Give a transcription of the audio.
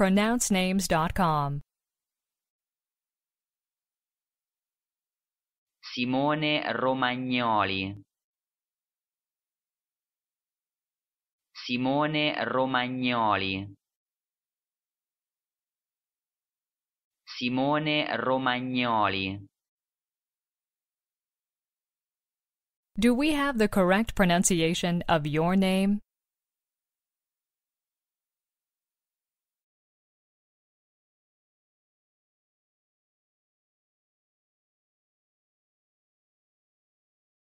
pronouncenames.com. Simone Romagnoli. Simone Romagnoli. Simone Romagnoli. Do we have the correct pronunciation of your name?